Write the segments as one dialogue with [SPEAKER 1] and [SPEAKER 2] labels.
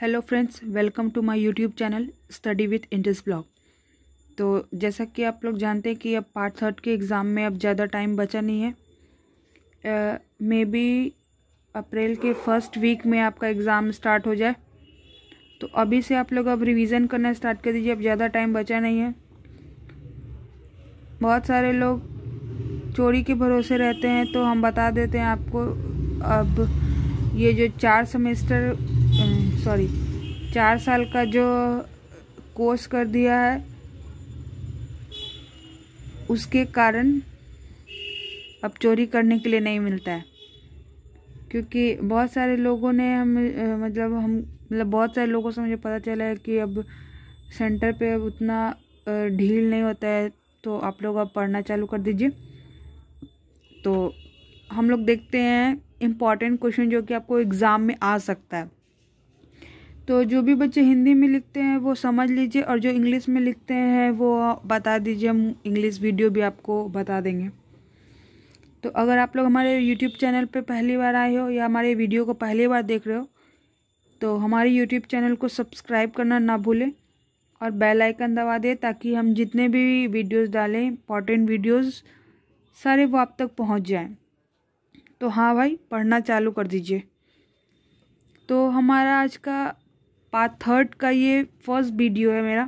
[SPEAKER 1] hello friends welcome to my YouTube channel study with इंटर्स blog तो जैसा कि आप लोग जानते हैं कि अब पार्ट थर्ड के एग्ज़ाम में अब ज़्यादा टाइम बचा नहीं है मे बी अप्रैल के फर्स्ट वीक में आपका एग्ज़ाम स्टार्ट हो जाए तो अभी से आप लोग अब रिवीजन करना स्टार्ट कर दीजिए अब ज़्यादा टाइम बचा नहीं है बहुत सारे लोग चोरी के भरोसे रहते हैं तो हम बता देते हैं आपको अब ये जो चार सेमेस्टर सॉरी हम्म, चार साल का जो कोर्स कर दिया है उसके कारण अब चोरी करने के लिए नहीं मिलता है क्योंकि बहुत सारे लोगों ने हम मतलब हम मतलब बहुत सारे लोगों से मुझे पता चला है कि अब सेंटर पे अब उतना ढील नहीं होता है तो आप लोग अब पढ़ना चालू कर दीजिए तो हम लोग देखते हैं इम्पॉर्टेंट क्वेश्चन जो कि आपको एग्ज़ाम में आ सकता है तो जो भी बच्चे हिंदी में लिखते हैं वो समझ लीजिए और जो इंग्लिश में लिखते हैं वो बता दीजिए हम इंग्लिश वीडियो भी आपको बता देंगे तो अगर आप लोग हमारे यूट्यूब चैनल पे पहली बार आए हो या हमारे वीडियो को पहली बार देख रहे हो तो हमारे यूट्यूब चैनल को सब्सक्राइब करना ना भूलें और बेल आइकन दबा दें ताकि हम जितने भी वीडियोस डालें इम्पॉर्टेंट वीडियोस सारे वो आप तक पहुंच जाएं तो हाँ भाई पढ़ना चालू कर दीजिए तो हमारा आज का पार्ट थर्ड का ये फर्स्ट वीडियो है मेरा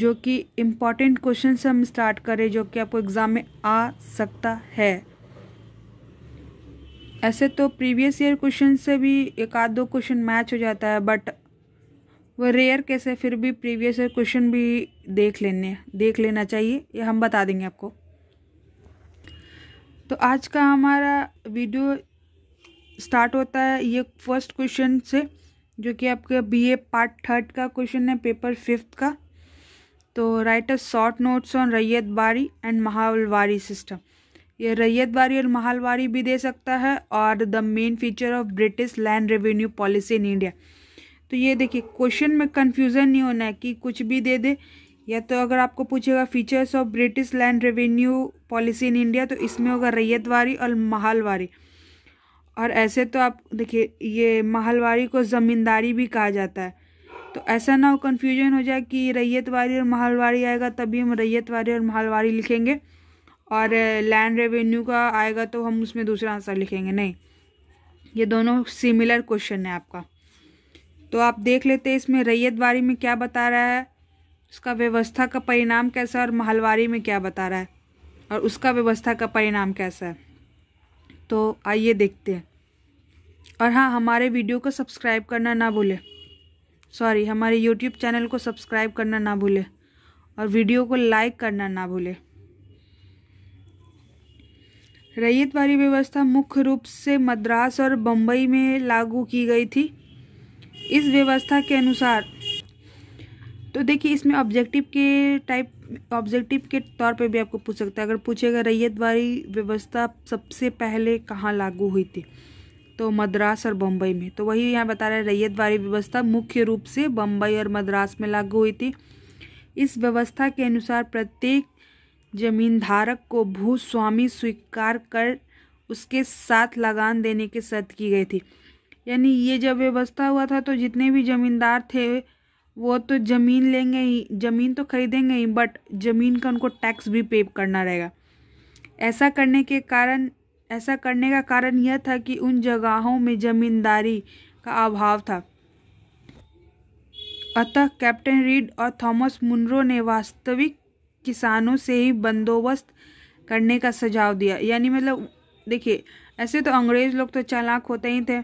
[SPEAKER 1] जो कि इम्पॉर्टेंट क्वेश्चन से हम स्टार्ट करें जो कि आपको एग्ज़ाम में आ सकता है ऐसे तो प्रीवियस ईयर क्वेश्चन से भी एक आध दो क्वेश्चन मैच हो जाता है बट वो रेयर कैसे फिर भी प्रीवियस ईयर क्वेश्चन भी देख लेने देख लेना चाहिए ये हम बता देंगे आपको तो आज का हमारा वीडियो स्टार्ट होता है ये फर्स्ट क्वेश्चन से जो कि आपका बीए पार्ट थर्ड का क्वेश्चन है पेपर फिफ्थ का तो write a short notes on ryotwari and mahalwari system ये रैयत बारी और महालवारी भी दे सकता है और the main feature of British land revenue policy in India तो ये देखिए क्वेश्चन में कन्फ्यूज़न नहीं होना है कि कुछ भी दे दे या तो अगर आपको पूछेगा features of British land revenue policy in India तो इसमें होगा रैयतवारी और महालवारी और ऐसे तो आप देखिए ये महलवारी को ज़मींदारी भी कहा जाता है तो ऐसा ना हो कन्फ्यूजन हो जाए कि रैयतवारी और महलवारी आएगा तभी हम रैयतवारी और महलवारी लिखेंगे और लैंड रेवेन्यू का आएगा तो हम उसमें दूसरा आंसर लिखेंगे नहीं ये दोनों सिमिलर क्वेश्चन है आपका तो आप देख लेते हैं इसमें रैयतवारी में क्या बता रहा है उसका व्यवस्था का परिणाम कैसा है और महलवारी में क्या बता रहा है और उसका व्यवस्था का परिणाम कैसा है तो आइए देखते हैं और हाँ हमारे वीडियो को सब्सक्राइब करना ना भूलें सॉरी हमारे यूट्यूब चैनल को सब्सक्राइब करना ना भूलें और वीडियो को लाइक करना ना भूलें वाली व्यवस्था मुख्य रूप से मद्रास और बम्बई में लागू की गई थी इस व्यवस्था के अनुसार तो देखिए इसमें ऑब्जेक्टिव के टाइप ऑब्जेक्टिव के तौर पे भी आपको पूछ सकता है अगर पूछेगा रैयत बारी व्यवस्था सबसे पहले कहाँ लागू हुई थी तो मद्रास और बम्बई में तो वही यहाँ बता रहे हैं बारी व्यवस्था मुख्य रूप से बम्बई और मद्रास में लागू हुई थी इस व्यवस्था के अनुसार प्रत्येक जमींदारक को भूस्वामी स्वीकार कर उसके साथ लगान देने की शर्त की गई थी यानी ये जब व्यवस्था हुआ था तो जितने भी जमींदार थे वो तो ज़मीन लेंगे ही ज़मीन तो खरीदेंगे ही बट ज़मीन का उनको टैक्स भी पे करना रहेगा ऐसा करने के कारण ऐसा करने का कारण यह था कि उन जगहों में ज़मींदारी का अभाव था अतः कैप्टन रीड और थॉमस मुनरो ने वास्तविक किसानों से ही बंदोबस्त करने का सुझाव दिया यानी मतलब देखिए ऐसे तो अंग्रेज़ लोग तो चालाक होते ही थे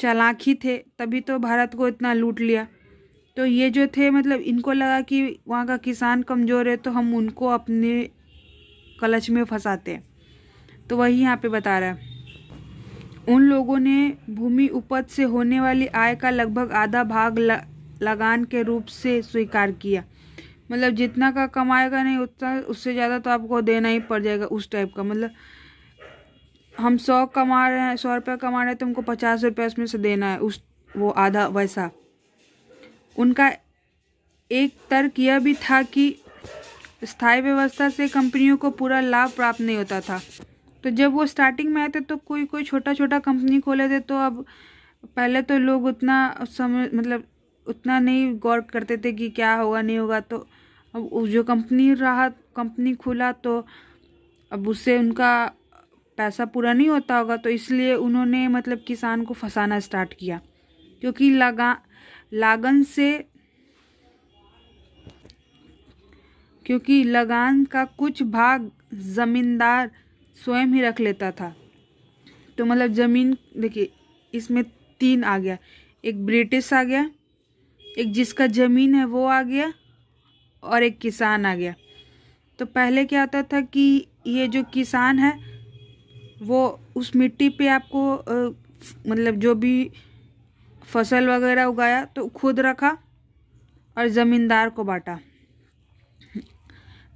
[SPEAKER 1] चालाक ही थे तभी तो भारत को इतना लूट लिया तो ये जो थे मतलब इनको लगा कि वहाँ का किसान कमज़ोर है तो हम उनको अपने कलच में फंसाते हैं तो वही यहाँ पे बता रहा है उन लोगों ने भूमि उपज से होने वाली आय का लगभग आधा भाग ल लगान के रूप से स्वीकार किया मतलब जितना का कमाएगा नहीं उतना उससे ज़्यादा तो आपको देना ही पड़ जाएगा उस टाइप का मतलब हम सौ कमा रहे हैं सौ रुपये कमा रहे हैं तो हमको पचास रुपये उसमें से देना है उस वो आधा वैसा उनका एक तर्क यह भी था कि स्थायी व्यवस्था से कंपनियों को पूरा लाभ प्राप्त नहीं होता था तो जब वो स्टार्टिंग में आए थे तो कोई कोई छोटा छोटा कंपनी खोले थे तो अब पहले तो लोग उतना समझ मतलब उतना नहीं गौर करते थे कि क्या होगा नहीं होगा तो अब जो कंपनी रहा कंपनी खुला तो अब उससे उनका पैसा पूरा नहीं होता होगा तो इसलिए उन्होंने मतलब किसान को फंसाना स्टार्ट किया क्योंकि लगा लागन से क्योंकि लगान का कुछ भाग ज़मींदार स्वयं ही रख लेता था तो मतलब ज़मीन देखिए इसमें तीन आ गया एक ब्रिटिश आ गया एक जिसका ज़मीन है वो आ गया और एक किसान आ गया तो पहले क्या होता था कि ये जो किसान है वो उस मिट्टी पे आपको आ, मतलब जो भी फसल वगैरह उगाया तो खुद रखा और ज़मींदार को बांटा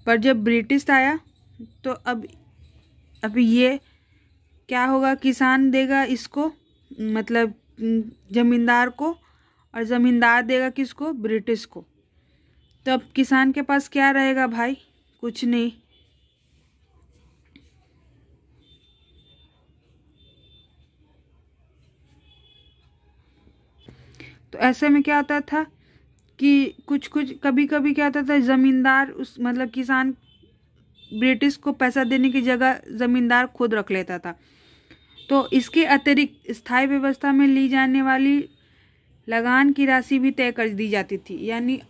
[SPEAKER 1] पर जब ब्रिटिश आया तो अब अब ये क्या होगा किसान देगा इसको मतलब ज़मींदार को और ज़मींदार देगा किसको ब्रिटिश को तो अब किसान के पास क्या रहेगा भाई कुछ नहीं तो ऐसे में क्या आता था कि कुछ कुछ कभी कभी क्या होता था ज़मींदार उस मतलब किसान ब्रिटिश को पैसा देने की जगह ज़मींदार खुद रख लेता था तो इसके अतिरिक्त स्थायी व्यवस्था में ली जाने वाली लगान की राशि भी तय कर दी जाती थी यानी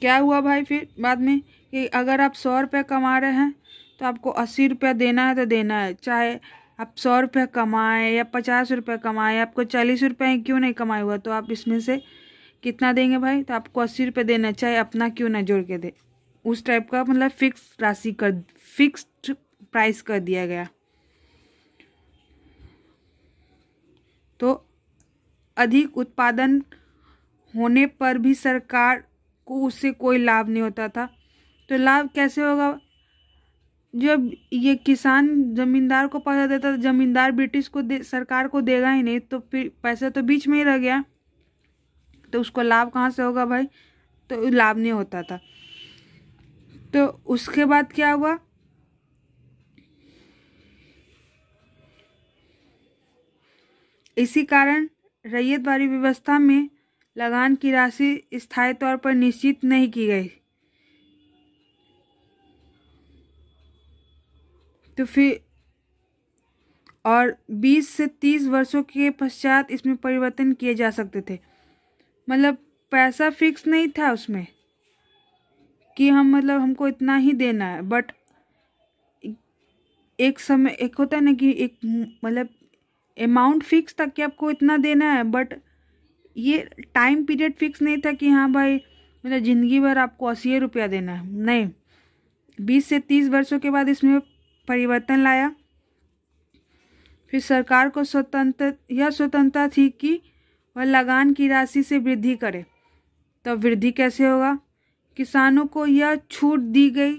[SPEAKER 1] क्या हुआ भाई फिर बाद में कि अगर आप सौ रुपये कमा रहे हैं तो आपको अस्सी रुपया देना है तो देना है चाहे आप सौ रुपये कमाएँ या पचास रुपये कमाएँ आपको चालीस रुपये क्यों नहीं कमाए हुआ तो आप इसमें से कितना देंगे भाई तो आपको अस्सी रुपये देना चाहे अपना क्यों ना जोड़ के दे उस टाइप का मतलब फिक्स राशि कर फिक्स्ड प्राइस कर दिया गया तो अधिक उत्पादन होने पर भी सरकार को उससे कोई लाभ नहीं होता था तो लाभ कैसे होगा जब ये किसान जमींदार को पैसा देता तो जमींदार ब्रिटिश को दे सरकार को देगा ही नहीं तो फिर पैसा तो बीच में ही रह गया तो उसको लाभ कहाँ से होगा भाई तो लाभ नहीं होता था तो उसके बाद क्या हुआ इसी कारण रैयत बारी व्यवस्था में लगान की राशि स्थायी तौर पर निश्चित नहीं की गई तो फिर और 20 से 30 वर्षों के पश्चात इसमें परिवर्तन किए जा सकते थे मतलब पैसा फिक्स नहीं था उसमें कि हम मतलब हमको इतना ही देना है बट एक समय एक होता है ना कि एक मतलब अमाउंट फिक्स था कि आपको इतना देना है बट ये टाइम पीरियड फिक्स नहीं था कि हाँ भाई मतलब ज़िंदगी भर आपको अस्सी रुपया देना है नहीं बीस से तीस वर्षों के बाद इसमें परिवर्तन लाया फिर सरकार को स्वतंत्र यह स्वतंत्रता थी कि वह लगान की राशि से वृद्धि करे तो वृद्धि कैसे होगा किसानों को यह छूट दी गई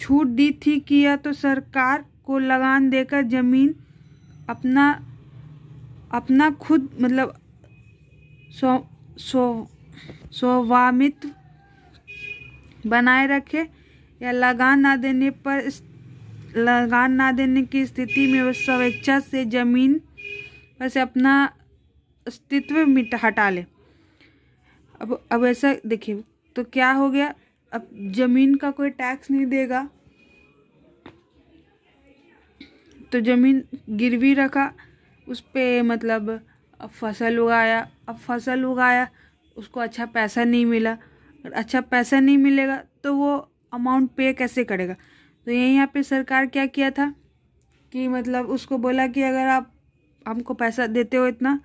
[SPEAKER 1] छूट दी थी कि यह तो सरकार को लगान देकर जमीन अपना अपना खुद मतलब स्व स्व स्वामित्व बनाए रखे या लगान ना देने पर लगान ना देने की स्थिति में वह स्वेच्छा से जमीन पर से अपना अस्तित्व मिट हटा ले अब अब ऐसा देखिए तो क्या हो गया अब जमीन का कोई टैक्स नहीं देगा तो जमीन गिरवी रखा उस पर मतलब अब फसल उगाया अब फसल उगाया उसको अच्छा पैसा नहीं मिला अच्छा पैसा नहीं मिलेगा तो वो अमाउंट पे कैसे करेगा तो यही यहाँ पे सरकार क्या किया था कि मतलब उसको बोला कि अगर आप हमको पैसा देते हो इतना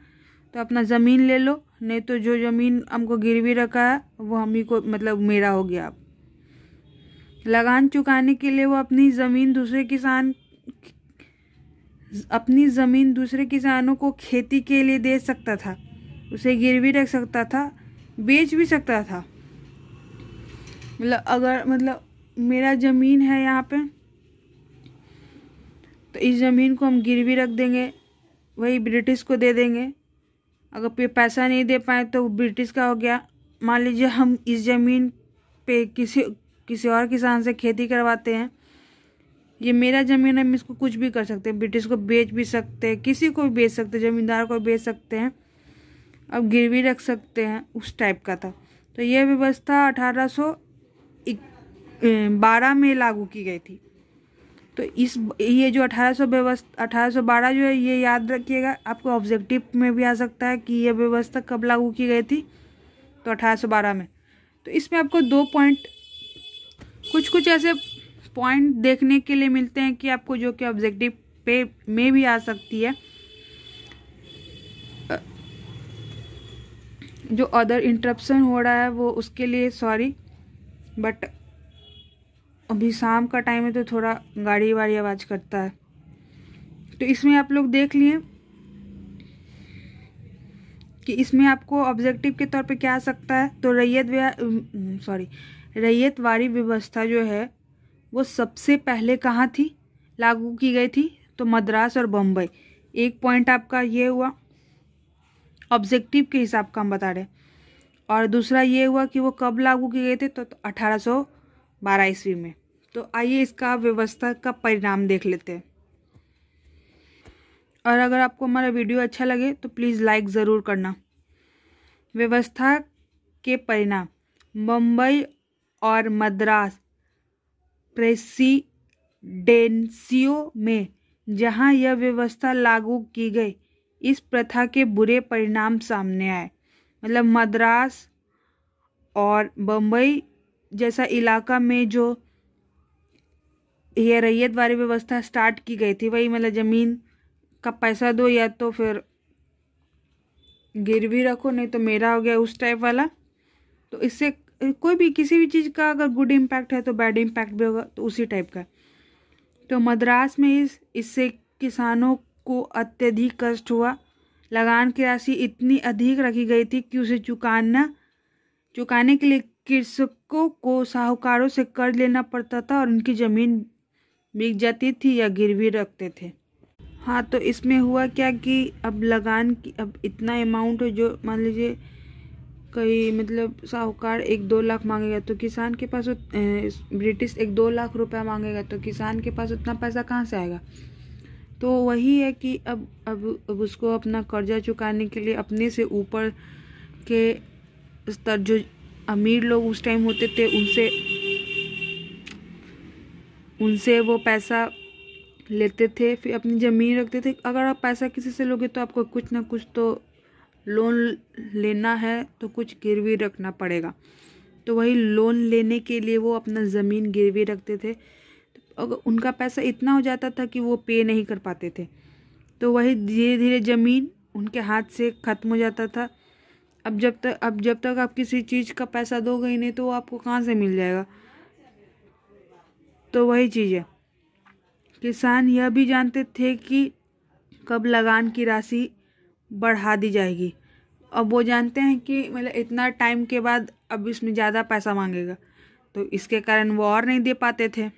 [SPEAKER 1] तो अपना ज़मीन ले लो नहीं तो जो ज़मीन हमको गिरवी रखा है वो हम ही को मतलब मेरा हो गया आप लगान चुकाने के लिए वो अपनी ज़मीन दूसरे किसान अपनी ज़मीन दूसरे किसानों को खेती के लिए दे सकता था उसे गिरवी रख सकता था बेच भी सकता था मतलब अगर मतलब मेरा ज़मीन है यहाँ पे तो इस ज़मीन को हम गिरवी रख देंगे वही ब्रिटिश को दे देंगे अगर पैसा नहीं दे पाए तो ब्रिटिश का हो गया मान लीजिए हम इस ज़मीन पे किसी किसी और किसान से खेती करवाते हैं ये मेरा ज़मीन है हम इसको कुछ भी कर सकते हैं ब्रिटिश को बेच भी सकते हैं किसी को भी बेच सकते हैं ज़मींदार को बेच सकते हैं अब गिरवी रख सकते हैं उस टाइप का था तो यह व्यवस्था अठारह बारह में लागू की गई थी तो इस ये जो अठारह सौ व्यवस्था अठारह बारह जो है ये याद रखिएगा आपको ऑब्जेक्टिव में भी आ सकता है कि ये व्यवस्था कब लागू की गई थी तो अठारह सौ बारह में तो इसमें आपको दो पॉइंट कुछ कुछ ऐसे पॉइंट देखने के लिए मिलते हैं कि आपको जो कि ऑब्जेक्टिव पे में भी आ सकती है जो अदर इंटरप्शन हो रहा है वो उसके लिए सॉरी बट अभी शाम का टाइम है तो थोड़ा गाड़ी वाड़ी आवाज़ करता है तो इसमें आप लोग देख लिए कि इसमें आपको ऑब्जेक्टिव के तौर पे क्या आ सकता है तो रैयत सॉरी रैयत वारी व्यवस्था जो है वो सबसे पहले कहाँ थी लागू की गई थी तो मद्रास और बम्बई एक पॉइंट आपका ये हुआ ऑब्जेक्टिव के हिसाब का हम बता रहे और दूसरा ये हुआ कि वो कब लागू किए गए थे तो, अठारह तो बारह ईस्वी में तो आइए इसका व्यवस्था का परिणाम देख लेते हैं और अगर आपको हमारा वीडियो अच्छा लगे तो प्लीज़ लाइक ज़रूर करना व्यवस्था के परिणाम मुंबई और मद्रास प्रेसिडेंसियों में जहां यह व्यवस्था लागू की गई इस प्रथा के बुरे परिणाम सामने आए मतलब मद्रास और बम्बई जैसा इलाका में जो यह रैयत वाली व्यवस्था स्टार्ट की गई थी वही मतलब ज़मीन का पैसा दो या तो फिर गिरवी रखो नहीं तो मेरा हो गया उस टाइप वाला तो इससे कोई भी किसी भी चीज़ का अगर गुड इम्पैक्ट है तो बैड इम्पैक्ट भी होगा तो उसी टाइप का तो मद्रास में इस इससे किसानों को अत्यधिक कष्ट हुआ लगान की राशि इतनी अधिक रखी गई थी कि उसे चुकाना चुकाने के लिए कृषकों को साहूकारों से कर्ज लेना पड़ता था और उनकी ज़मीन बिक जाती थी या गिरवी रखते थे हाँ तो इसमें हुआ क्या कि अब लगान की अब इतना अमाउंट जो मान लीजिए कई मतलब साहूकार एक दो लाख मांगेगा तो किसान के पास ब्रिटिश एक दो लाख रुपया मांगेगा तो किसान के पास उतना पैसा कहाँ से आएगा तो वही है कि अब अब अब उसको अपना कर्जा चुकाने के लिए अपने से ऊपर के स्तर जो अमीर लोग उस टाइम होते थे उनसे उनसे वो पैसा लेते थे फिर अपनी ज़मीन रखते थे अगर आप पैसा किसी से लोगे तो आपको कुछ ना कुछ तो लोन लेना है तो कुछ गिरवी रखना पड़ेगा तो वही लोन लेने के लिए वो अपना ज़मीन गिरवी रखते थे तो अगर उनका पैसा इतना हो जाता था कि वो पे नहीं कर पाते थे तो वही धीरे धीरे ज़मीन उनके हाथ से ख़त्म हो जाता था अब जब तक अब जब तक आप किसी चीज़ का पैसा दोगे ही नहीं तो वो आपको कहाँ से मिल जाएगा तो वही चीज़ है किसान यह भी जानते थे कि कब लगान की राशि बढ़ा दी जाएगी अब वो जानते हैं कि मतलब इतना टाइम के बाद अब इसमें ज़्यादा पैसा मांगेगा तो इसके कारण वो और नहीं दे पाते थे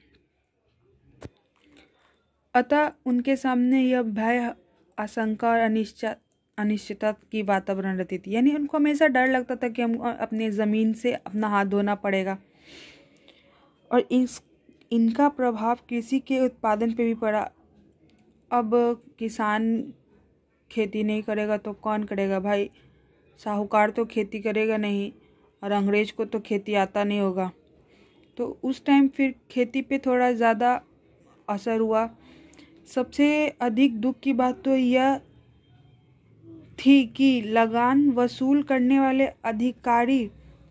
[SPEAKER 1] अतः उनके सामने यह भय आशंका और अनिश्चित अनिश्चितता की वातावरण रहती थी यानी उनको हमेशा डर लगता था कि हम अपने ज़मीन से अपना हाथ धोना पड़ेगा और इस इनका प्रभाव कृषि के उत्पादन पे भी पड़ा अब किसान खेती नहीं करेगा तो कौन करेगा भाई साहूकार तो खेती करेगा नहीं और अंग्रेज को तो खेती आता नहीं होगा तो उस टाइम फिर खेती पे थोड़ा ज़्यादा असर हुआ सबसे अधिक दुख की बात तो यह थी कि लगान वसूल करने वाले अधिकारी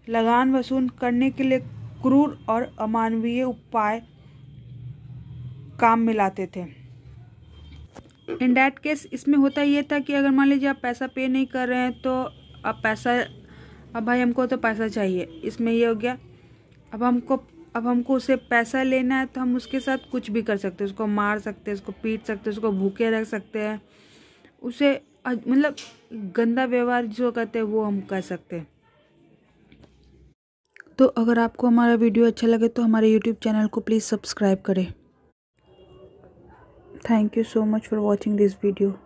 [SPEAKER 1] लगान वसूल करने के लिए क्रूर और अमानवीय उपाय काम में लाते थे इन डैट केस इसमें होता यह था कि अगर मान लीजिए आप पैसा पे नहीं कर रहे हैं तो अब पैसा अब भाई हमको तो पैसा चाहिए इसमें ये हो गया अब हमको अब हमको उसे पैसा लेना है तो हम उसके साथ कुछ भी कर सकते हैं उसको मार सकते हैं उसको पीट सकते हैं उसको भूखे रख सकते हैं उसे मतलब गंदा व्यवहार जो करते हैं वो हम कर सकते हैं तो अगर आपको हमारा वीडियो अच्छा लगे तो हमारे यूट्यूब चैनल को प्लीज़ सब्सक्राइब करें thank you so much for watching this video